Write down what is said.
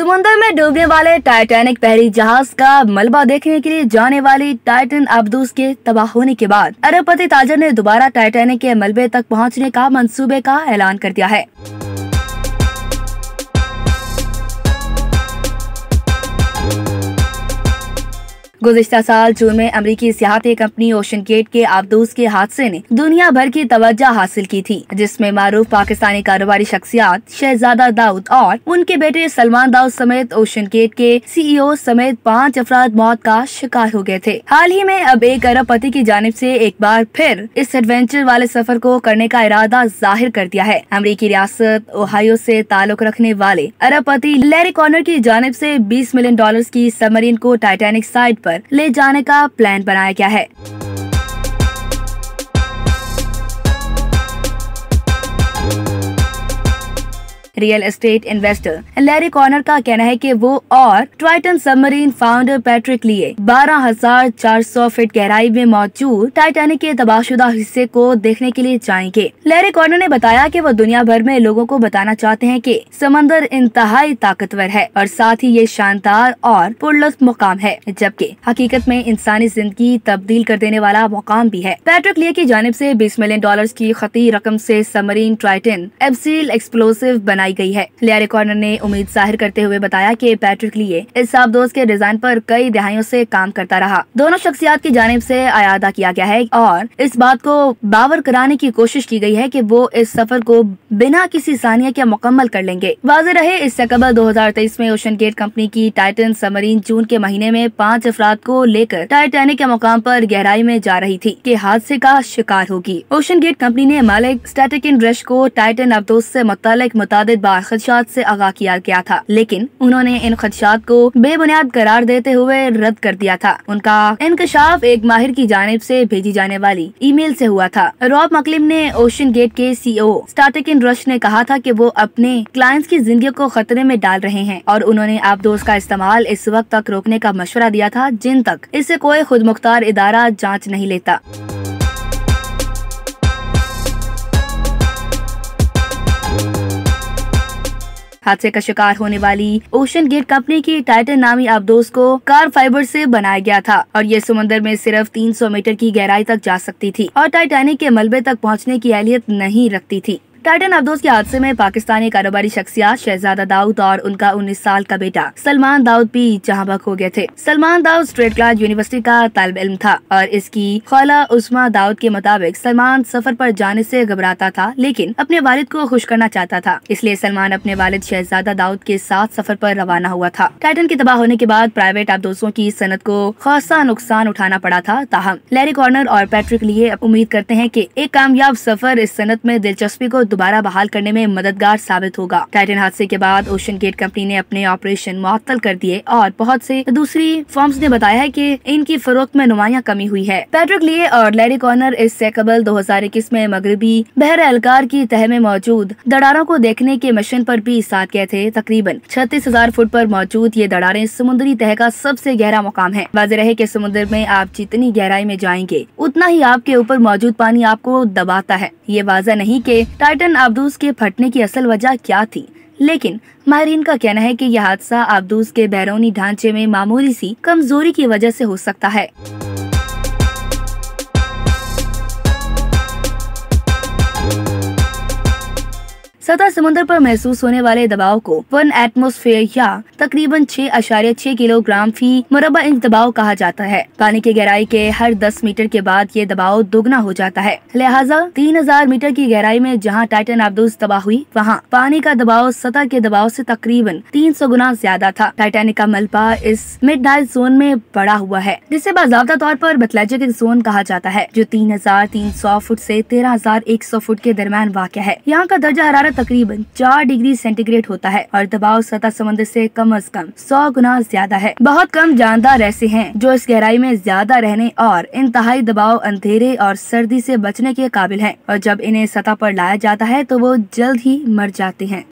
समुद्र में डूबने वाले टाइटैनिक पहली जहाज का मलबा देखने के लिए जाने वाली टाइटन अब्दूस के तबाह होने के बाद अरबपति ताजर ने दोबारा टाइटैनिक के मलबे तक पहुंचने का मंसूबे का ऐलान कर दिया है गुजशत साल जून में अमरीकी सियाती कंपनी ओशन गेट के आबदूस के हादसे ने दुनिया भर की तवज्जो हासिल की थी जिसमे मारूफ पाकिस्तानी कारोबारी शख्सियात शहजादा दाऊद और उनके बेटे सलमान दाऊद समेत ओशन गेट के सीईओ e समेत पाँच अफराद मौत का शिकार हो गए थे हाल ही में अब एक अरब पति की जानब ऐसी एक बार फिर इस एडवेंचर वाले सफर को करने का इरादा जाहिर कर दिया है अमरीकी रियासत ओहायो से ताल्लुक रखने वाले अरब पति लेरी कॉर्नर की जानब ऐसी बीस मिलियन डॉलर की सबमरीन को टाइटैनिक साइट आरोप पर ले जाने का प्लान बनाया गया है real estate investor Larry Connor का कहना है कि वो और ट्राइटन सबमरीन फाउंडर पैट्रिक लिए 12,400 फीट गहराई में मौजूद टाइटेनिक के तबाहशुदा हिस्से को देखने के लिए जाएंगे लैरी कॉर्नर ने बताया कि वो दुनिया भर में लोगों को बताना चाहते हैं कि समंदर इंतहाई ताकतवर है और साथ ही ये शानदार और पुरलुस्त मुकाम है जबकि हकीकत में इंसानी जिंदगी तब्दील कर देने वाला मुकाम भी है पैट्रिक लिए की जानब ऐसी बीस मिलियन डॉलर की खती रकम ऐसी सबमरीन ट्राइटन एबसील एक्सप्लोसिव बनाई करवाई गई है लियारे कॉर्नर ने उम्मीद जाहिर करते हुए बताया कि पैट्रिक लिए इस साफ दोस्त के डिजाइन पर कई दहाइयों से काम करता रहा दोनों शख्सियात की जानब से अदा किया गया है और इस बात को बावर कराने की कोशिश की गई है कि वो इस सफर को बिना किसी सानिया के मुकम्मल कर लेंगे वाजे रहे इससे कबल दो हजार तेईस में ओशन गेट कंपनी की टाइटन सबमरीन जून के महीने में पाँच अफराद को लेकर टाइटेनिक के मुकाम पर गहराई में जा रही थी के हादसे का शिकार होगी ओशन गेट कंपनी ने मालिक स्टैटिक इन रश को टाइटन अफदोस ऐसी मुतल मुताद बार खदशात से आगाह किया गया था लेकिन उन्होंने इन खदशात को बेबुनियाद करार देते हुए रद्द कर दिया था उनका इंकशाफ एक माहिर की जानब से भेजी जाने वाली ईमेल से हुआ था रॉब मकलिम ने ओशन गेट के सीईओ स्टार्टिक इन रश ने कहा था की वो अपने क्लाइंट्स की जिंदगी को खतरे में डाल रहे हैं और उन्होंने आप दोस्त का इस्तेमाल इस वक्त तक रोकने का मशवरा दिया था जिन तक इसे कोई खुद मुख्तार इदारा जाँच नहीं लेता हादसे का शिकार होने वाली ओशन गेट कंपनी की टाइटन नामी आबदोस को कार फाइबर से बनाया गया था और ये समुन्द्र में सिर्फ 300 मीटर की गहराई तक जा सकती थी और टाइटैनिक के मलबे तक पहुँचने की अहलियत नहीं रखती थी टाइटन अफदोज के हादसे में पाकिस्तानी कारोबारी शख्सियात शहजादा दाऊद और उनका 19 साल का बेटा सलमान दाऊद भी बक हो गए थे Salman Dawood Strathclyde university का तालब इम था और इसकी खौला उस्मा दाऊद के मुताबिक सलमान सफर पर जाने से घबराता था लेकिन अपने वालिद को खुश करना चाहता था इसलिए सलमान अपने वालिद शहजादा दाऊद के साथ सफर पर रवाना हुआ था टाइटन के तबाह होने के बाद प्राइवेट अफदोजों की सनत को खासा नुकसान उठाना पड़ा था ताहम लैरी कॉर्नर और पैट्रिक लिए उम्मीद करते हैं की एक कामयाब सफर इस सनत में दिलचस्पी को दोबारा बहाल करने में मददगार साबित होगा टाइटन हादसे के बाद ओशन गेट कंपनी ने अपने ऑपरेशन मुअत्तल कर दिए और बहुत से दूसरी फर्म्स ने बताया है कि इनकी फरोख्त में नुमाया कमी हुई है पैट्रिक लिए और लैरी कॉर्नर इस से कबल दो में मगरबी बहर अलकार की तह में मौजूद दड़ारों को देखने के मशीन पर भी साथ गए थे तकरीबन छत्तीस हजार फुट पर मौजूद ये दड़ारे समुद्री तह का सबसे गहरा मुकाम है वाजह रहे के समुद्र में आप जितनी गहराई में जाएंगे उतना ही आपके ऊपर मौजूद पानी आपको दबाता है ये वाजह नहीं के टाइट कैप्टन आबदूस के फटने की असल वजह क्या थी लेकिन माहरीन का कहना है कि यह हादसा आबदूस के बैरूनी ढांचे में मामूली सी कमजोरी की वजह से हो सकता है सतह समुद्र पर महसूस होने वाले दबाव को वन एटमोस्फेयर या तकरीबन छह अशार्य छह किलोग्राम फी मुरबा इंच दबाव कहा जाता है पानी की गहराई के हर दस मीटर के बाद ये दबाव दोगुना हो जाता है लिहाजा तीन हजार मीटर की गहराई में जहाँ टाइटन आबदूज तबाह हुई वहाँ पानी का दबाव सतह के दबाव से तकरीबन तीन सौ गुना ज्यादा था टाइटेनिक का मलबा इस मिड डाइट जोन में बड़ा हुआ है जिसे बाजाबा तौर पर बतलाजिक जोन कहा जाता है जो तीन हजार तीन सौ फुट ऐसी तेरह हजार एक सौ फुट के दरमियान वाक़ है यहाँ का दर्जा हरारत तकरीबन चार डिग्री सेंटीग्रेड होता है और दबाव सतह समुद्र से कम अज कम सौ गुना ज्यादा है बहुत कम जानदार ऐसे हैं जो इस गहराई में ज्यादा रहने और इंतहाई दबाव अंधेरे और सर्दी से बचने के काबिल हैं और जब इन्हें सतह पर लाया जाता है तो वो जल्द ही मर जाते हैं